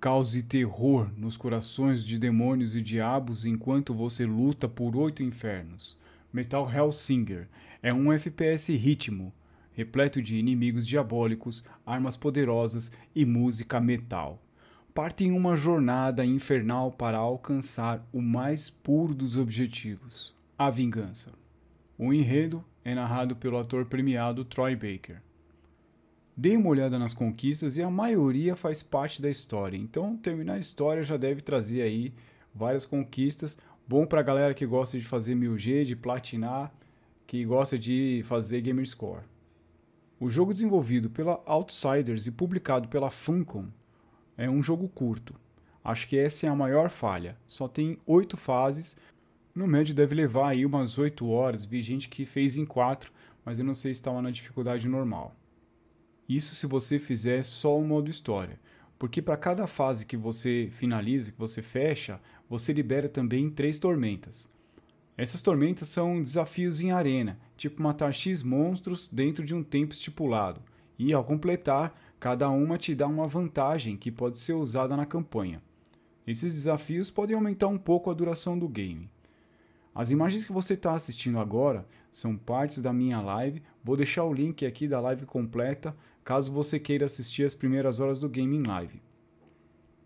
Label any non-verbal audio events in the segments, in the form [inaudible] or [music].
cause terror nos corações de demônios e diabos enquanto você luta por oito infernos. Metal Hellsinger é um FPS ritmo, repleto de inimigos diabólicos, armas poderosas e música metal. Parte em uma jornada infernal para alcançar o mais puro dos objetivos, a vingança. O enredo é narrado pelo ator premiado Troy Baker. Dei uma olhada nas conquistas e a maioria faz parte da história. Então, terminar a história já deve trazer aí várias conquistas. Bom para a galera que gosta de fazer 1000G, de platinar, que gosta de fazer gamer score. O jogo desenvolvido pela Outsiders e publicado pela Funcom é um jogo curto. Acho que essa é a maior falha. Só tem oito fases. No médio deve levar aí umas 8 horas. Vi gente que fez em quatro, mas eu não sei se estava tá na dificuldade normal. Isso se você fizer só o modo história, porque para cada fase que você finaliza, que você fecha, você libera também três tormentas. Essas tormentas são desafios em arena, tipo matar X monstros dentro de um tempo estipulado, e ao completar, cada uma te dá uma vantagem que pode ser usada na campanha. Esses desafios podem aumentar um pouco a duração do game. As imagens que você está assistindo agora são partes da minha live, vou deixar o link aqui da live completa caso você queira assistir as primeiras horas do game em live.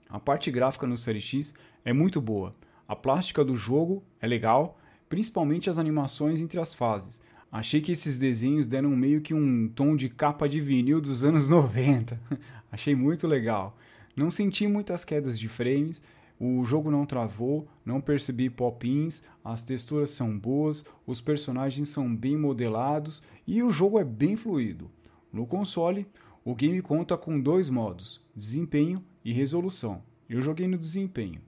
A parte gráfica no Série X é muito boa, a plástica do jogo é legal, principalmente as animações entre as fases. Achei que esses desenhos deram meio que um tom de capa de vinil dos anos 90. [laughs] Achei muito legal. Não senti muitas quedas de frames, o jogo não travou, não percebi pop-ins, as texturas são boas, os personagens são bem modelados e o jogo é bem fluido. No console, o game conta com dois modos, desempenho e resolução. Eu joguei no desempenho.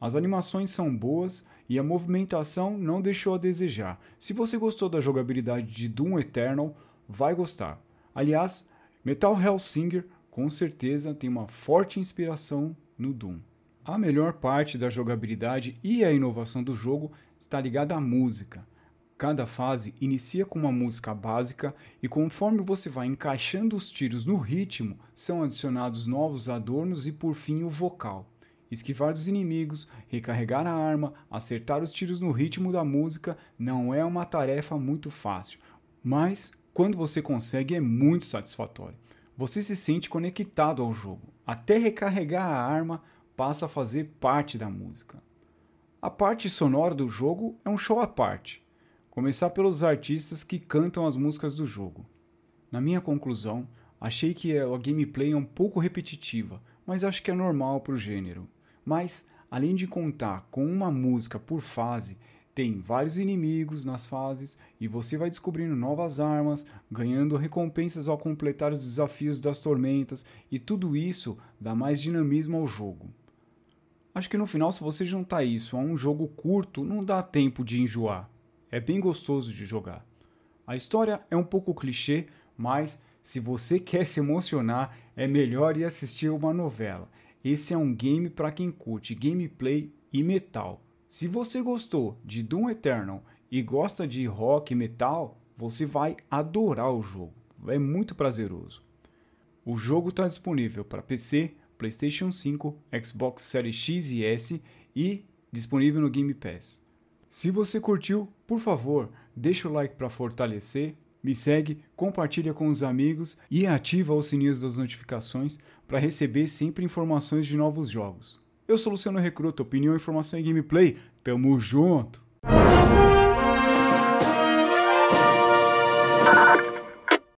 As animações são boas e a movimentação não deixou a desejar. Se você gostou da jogabilidade de Doom Eternal, vai gostar. Aliás, Metal Hellsinger com certeza tem uma forte inspiração no Doom. A melhor parte da jogabilidade e a inovação do jogo está ligada à música. Cada fase inicia com uma música básica e conforme você vai encaixando os tiros no ritmo, são adicionados novos adornos e por fim o vocal. Esquivar dos inimigos, recarregar a arma, acertar os tiros no ritmo da música não é uma tarefa muito fácil, mas quando você consegue é muito satisfatório. Você se sente conectado ao jogo, até recarregar a arma passa a fazer parte da música. A parte sonora do jogo é um show à parte Começar pelos artistas que cantam as músicas do jogo. Na minha conclusão, achei que é a gameplay é um pouco repetitiva, mas acho que é normal para o gênero. Mas, além de contar com uma música por fase, tem vários inimigos nas fases e você vai descobrindo novas armas, ganhando recompensas ao completar os desafios das tormentas e tudo isso dá mais dinamismo ao jogo. Acho que no final, se você juntar isso a um jogo curto, não dá tempo de enjoar é bem gostoso de jogar. A história é um pouco clichê, mas se você quer se emocionar, é melhor ir assistir uma novela. Esse é um game para quem curte gameplay e metal. Se você gostou de Doom Eternal e gosta de rock e metal, você vai adorar o jogo. É muito prazeroso. O jogo está disponível para PC, PlayStation 5, Xbox Series X e S e disponível no Game Pass. Se você curtiu, por favor, deixa o like para fortalecer, me segue, compartilha com os amigos e ativa os sininhos das notificações para receber sempre informações de novos jogos. Eu sou Luciano Recruta, opinião, informação e gameplay. Tamo junto!